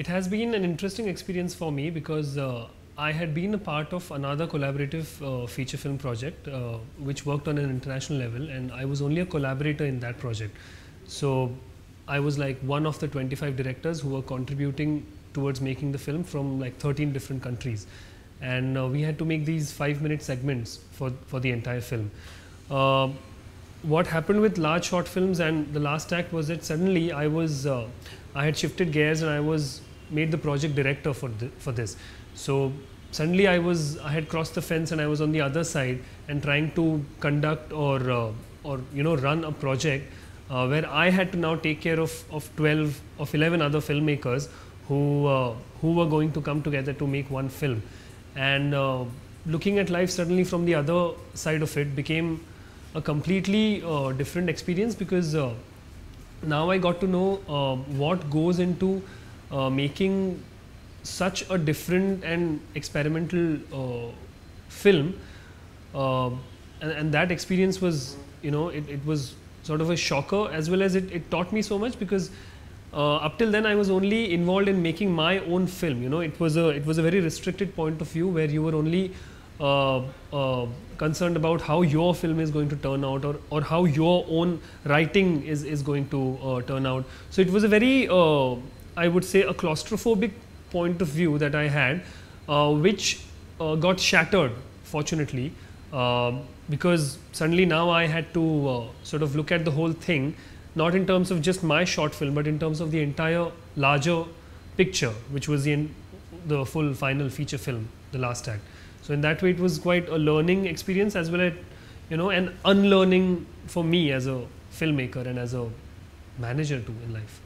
It has been an interesting experience for me because uh, I had been a part of another collaborative uh, feature film project uh, which worked on an international level, and I was only a collaborator in that project. So I was like one of the 25 directors who were contributing towards making the film from like 13 different countries. And uh, we had to make these five minute segments for, for the entire film. Uh, what happened with large short films and the last act was that suddenly I was, uh, I had shifted gears and I was made the project director for, the, for this. So suddenly I was I had crossed the fence and I was on the other side and trying to conduct or uh, or you know run a project uh, where I had to now take care of of 12 of 11 other filmmakers who uh, who were going to come together to make one film and uh, looking at life suddenly from the other side of it became a completely uh, different experience because uh, now I got to know what goes into uh, making such a different and experimental uh, film um, and, and, that experience was you know it, it was sort of a shocker as well as it, it taught me so much because uh, up till then I was only involved in making my own film. You know, it was a it was a very restricted point of view where you were only uh, uh, concerned about how your film is going to turn out or or how your own writing is is going to uh, turn out. So it was a very I would say a claustrophobic point of view that I had, uh, which uh, got shattered fortunately uh, because suddenly now I had to uh, sort of look at the whole thing not in terms of just my short film but in terms of the entire larger picture which was in the full final feature film the last act so in that way it was quite a learning experience as well as you know an unlearning for me as a filmmaker and as a manager too in life